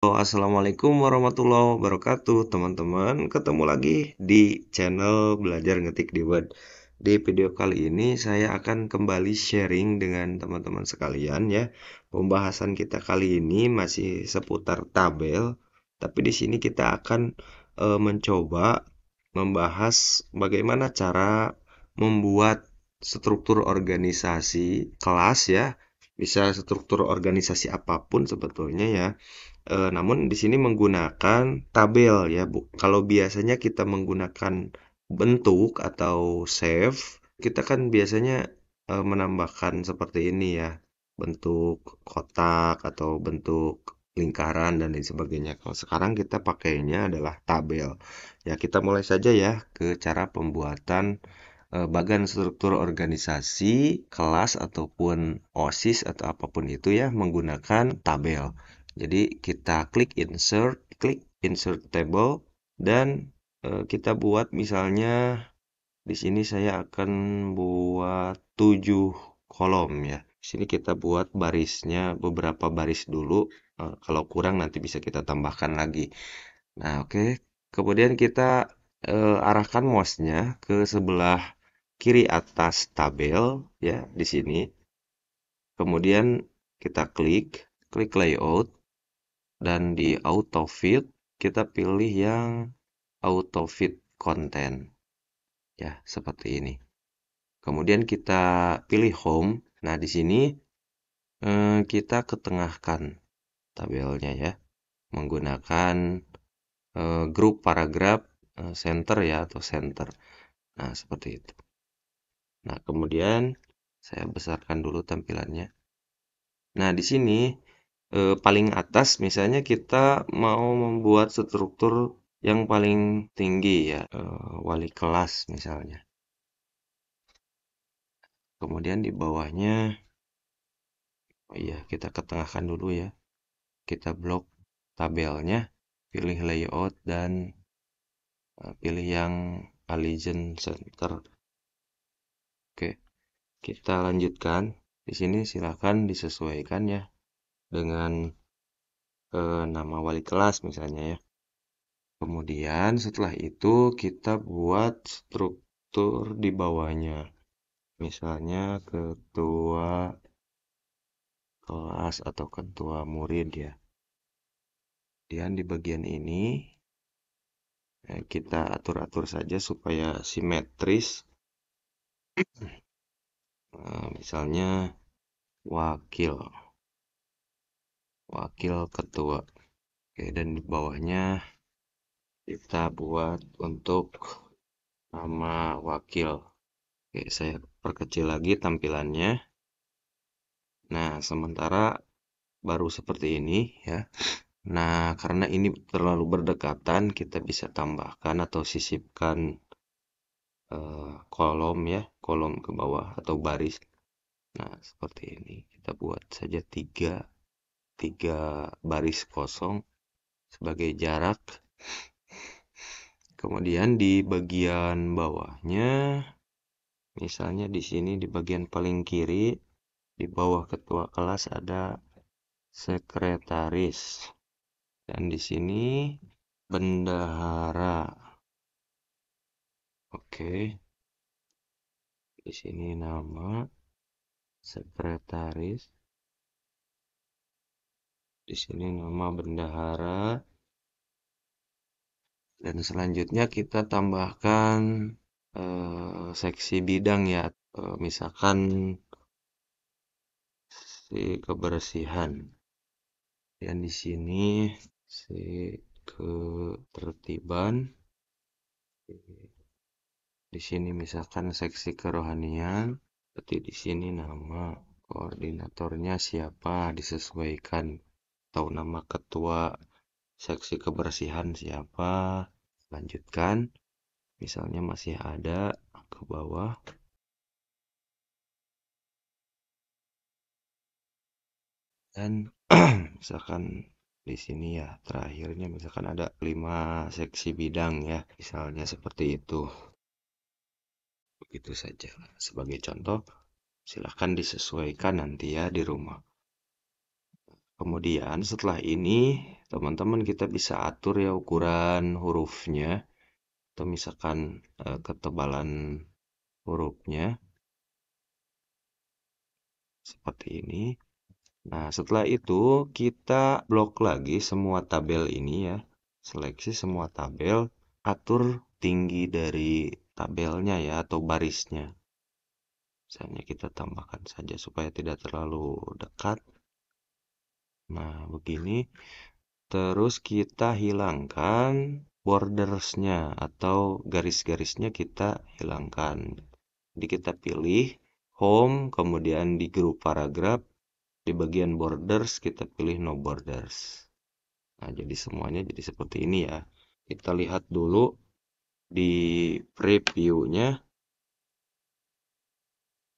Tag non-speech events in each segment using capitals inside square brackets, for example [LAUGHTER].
assalamualaikum warahmatullahi wabarakatuh, teman-teman. Ketemu lagi di channel Belajar Ngetik di Word. Di video kali ini saya akan kembali sharing dengan teman-teman sekalian ya. Pembahasan kita kali ini masih seputar tabel, tapi di sini kita akan e, mencoba membahas bagaimana cara membuat struktur organisasi kelas ya bisa struktur organisasi apapun sebetulnya ya. E, namun di sini menggunakan tabel ya, Bu. Kalau biasanya kita menggunakan bentuk atau save, kita kan biasanya e, menambahkan seperti ini ya, bentuk kotak atau bentuk lingkaran dan lain sebagainya. Kalau sekarang kita pakainya adalah tabel. Ya, kita mulai saja ya ke cara pembuatan Eh, bagan struktur organisasi, kelas ataupun OSIS atau apapun itu ya menggunakan tabel. Jadi kita klik insert, klik insert table dan e, kita buat misalnya di sini saya akan buat 7 kolom ya. Di sini kita buat barisnya beberapa baris dulu. E, kalau kurang nanti bisa kita tambahkan lagi. Nah, oke. Okay. Kemudian kita e, arahkan mouse-nya ke sebelah kiri atas tabel ya di sini. Kemudian kita klik, klik layout dan di auto fit kita pilih yang auto fit content. Ya, seperti ini. Kemudian kita pilih home. Nah, di sini eh, kita ketengahkan tabelnya ya menggunakan eh, grup paragraf eh, center ya atau center. Nah, seperti itu. Nah, kemudian saya besarkan dulu tampilannya. Nah, di sini e, paling atas misalnya kita mau membuat struktur yang paling tinggi ya, e, wali kelas misalnya. Kemudian di bawahnya oh iya, kita ketengahkan dulu ya. Kita blok tabelnya, pilih layout dan eh, pilih yang Allegiant Center Oke. Kita lanjutkan. Di sini silahkan disesuaikan ya dengan eh, nama wali kelas misalnya ya. Kemudian setelah itu kita buat struktur di bawahnya. Misalnya ketua kelas atau ketua murid ya. Kemudian di bagian ini eh, kita atur-atur saja supaya simetris Nah, misalnya wakil wakil ketua oke dan di bawahnya kita buat untuk nama wakil oke saya perkecil lagi tampilannya nah sementara baru seperti ini ya Nah, karena ini terlalu berdekatan, kita bisa tambahkan atau sisipkan Eh, kolom ya kolom ke bawah atau baris nah seperti ini kita buat saja tiga tiga baris kosong sebagai jarak kemudian di bagian bawahnya misalnya di sini di bagian paling kiri di bawah ketua kelas ada sekretaris dan di sini bendahara oke di sini nama sekretaris di sini nama bendahara dan selanjutnya kita tambahkan eh, seksi bidang ya eh, misalkan si kebersihan dan di sini si ketertiban di sini misalkan seksi kerohanian seperti di sini nama koordinatornya siapa disesuaikan atau nama ketua seksi kebersihan siapa lanjutkan misalnya masih ada ke bawah dan [CLEARS THROAT] misalkan di sini ya terakhirnya misalkan ada lima seksi bidang ya misalnya seperti itu begitu saja sebagai contoh silahkan disesuaikan nanti ya di rumah kemudian setelah ini teman-teman kita bisa atur ya ukuran hurufnya atau misalkan e, ketebalan hurufnya seperti ini nah setelah itu kita blok lagi semua tabel ini ya seleksi semua tabel atur tinggi dari tabelnya ya atau barisnya misalnya kita tambahkan saja supaya tidak terlalu dekat nah begini terus kita hilangkan bordersnya atau garis-garisnya kita hilangkan jadi kita pilih home kemudian di grup paragraf di bagian borders kita pilih no borders nah jadi semuanya jadi seperti ini ya kita lihat dulu di previewnya,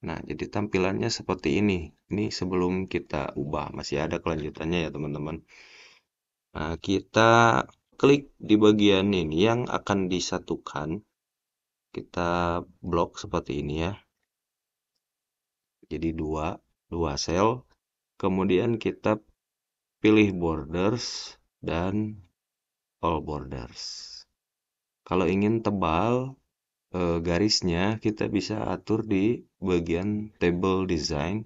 Nah, jadi tampilannya seperti ini. Ini sebelum kita ubah, masih ada kelanjutannya ya teman-teman. Nah, kita klik di bagian ini yang akan disatukan. Kita blok seperti ini ya. Jadi dua, dua sel. Kemudian kita pilih borders dan all borders. Kalau ingin tebal e, garisnya, kita bisa atur di bagian table design.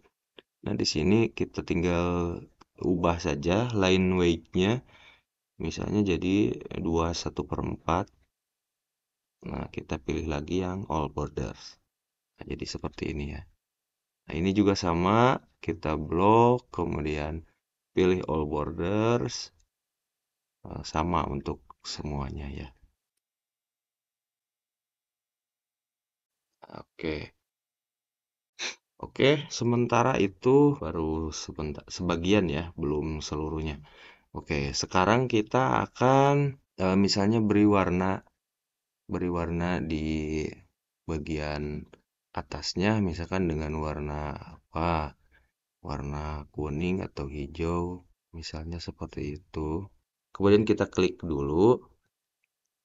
Nah, di sini kita tinggal ubah saja line weightnya, Misalnya jadi 1 per 4. Nah, kita pilih lagi yang all borders. Nah, jadi seperti ini ya. Nah, ini juga sama. Kita blok, kemudian pilih all borders. Nah, sama untuk semuanya ya. Oke. Oke, sementara itu baru sebentar sebagian ya, belum seluruhnya. Oke, sekarang kita akan eh, misalnya beri warna beri warna di bagian atasnya misalkan dengan warna apa? Warna kuning atau hijau, misalnya seperti itu. Kemudian kita klik dulu.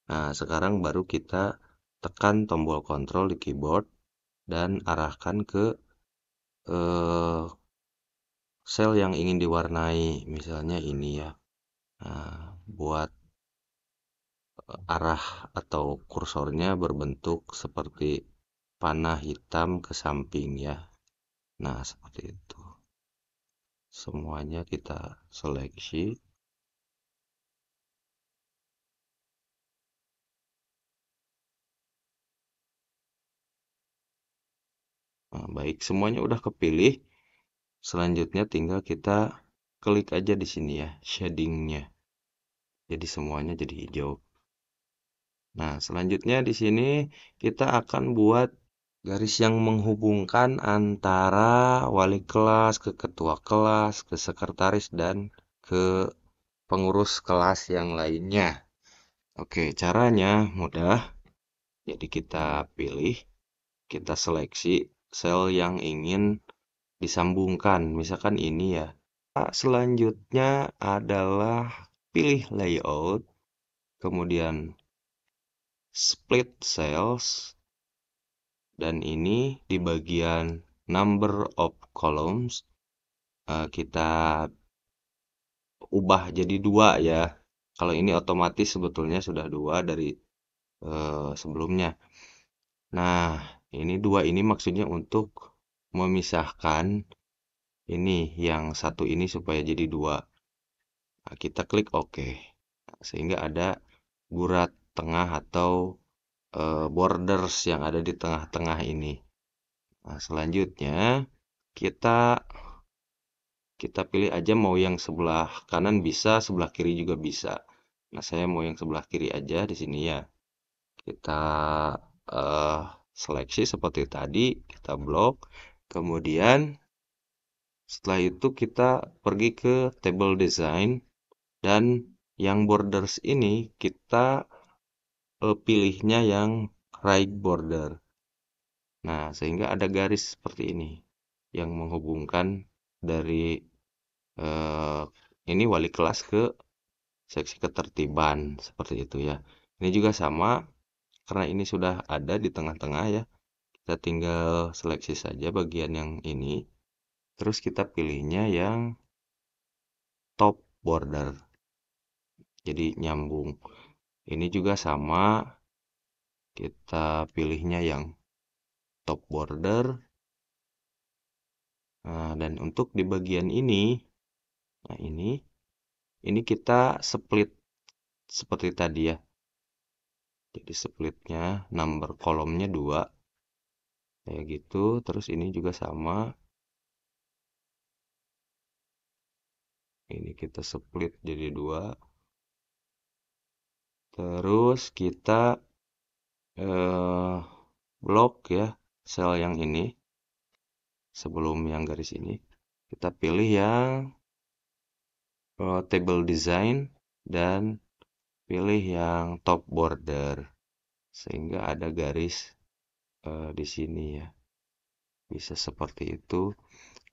Nah, sekarang baru kita tekan tombol kontrol di keyboard dan arahkan ke eh, sel yang ingin diwarnai misalnya ini ya nah, buat eh, arah atau kursornya berbentuk seperti panah hitam ke samping ya nah seperti itu semuanya kita seleksi Baik, semuanya udah kepilih. Selanjutnya tinggal kita klik aja di sini ya, shadingnya. Jadi semuanya jadi hijau. Nah, selanjutnya di sini kita akan buat garis yang menghubungkan antara wali kelas ke ketua kelas, ke sekretaris, dan ke pengurus kelas yang lainnya. Oke, caranya mudah. Jadi kita pilih, kita seleksi sel yang ingin disambungkan. Misalkan ini ya. Nah, selanjutnya adalah pilih layout, kemudian split cells, dan ini di bagian number of columns eh, kita ubah jadi dua ya. Kalau ini otomatis sebetulnya sudah dua dari eh, sebelumnya. Nah, ini dua ini maksudnya untuk memisahkan ini yang satu ini supaya jadi dua nah, kita klik OK sehingga ada gurat tengah atau e, borders yang ada di tengah-tengah ini nah, selanjutnya kita kita pilih aja mau yang sebelah kanan bisa sebelah kiri juga bisa nah saya mau yang sebelah kiri aja di sini ya kita uh, seleksi seperti tadi kita blok kemudian setelah itu kita pergi ke table design dan yang borders ini kita eh, pilihnya yang right border nah sehingga ada garis seperti ini yang menghubungkan dari eh, ini wali kelas ke seksi ketertiban seperti itu ya ini juga sama karena ini sudah ada di tengah-tengah ya kita tinggal seleksi saja bagian yang ini terus kita pilihnya yang top border jadi nyambung ini juga sama kita pilihnya yang top border nah, dan untuk di bagian ini nah ini ini kita split seperti tadi ya jadi splitnya number kolomnya dua kayak gitu terus ini juga sama ini kita split jadi dua terus kita eh, blok ya sel yang ini sebelum yang garis ini kita pilih yang uh, table design dan pilih yang top border sehingga ada garis eh, di sini ya bisa seperti itu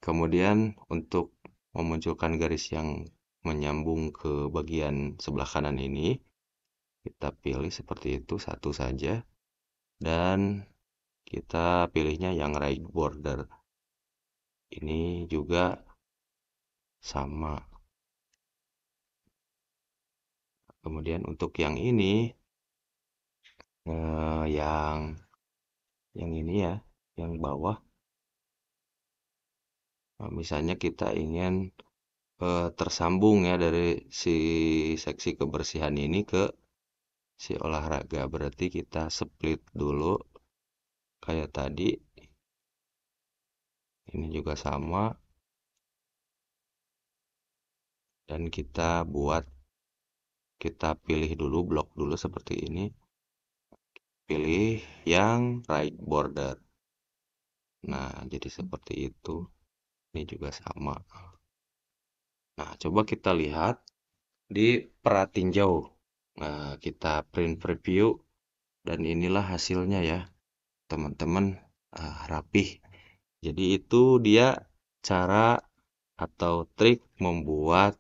kemudian untuk memunculkan garis yang menyambung ke bagian sebelah kanan ini kita pilih seperti itu satu saja dan kita pilihnya yang right border ini juga sama kemudian untuk yang ini eh, yang yang ini ya yang bawah nah, misalnya kita ingin eh, tersambung ya dari si seksi kebersihan ini ke si olahraga berarti kita split dulu kayak tadi ini juga sama dan kita buat kita pilih dulu blok dulu seperti ini pilih yang right border nah jadi seperti itu ini juga sama nah coba kita lihat di peratinjau nah, kita print preview dan inilah hasilnya ya teman-teman uh, rapih jadi itu dia cara atau trik membuat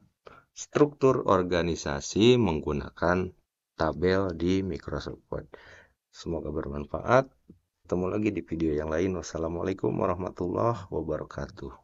struktur organisasi menggunakan tabel di Microsoft Word. Semoga bermanfaat. Ketemu lagi di video yang lain. Wassalamualaikum warahmatullahi wabarakatuh.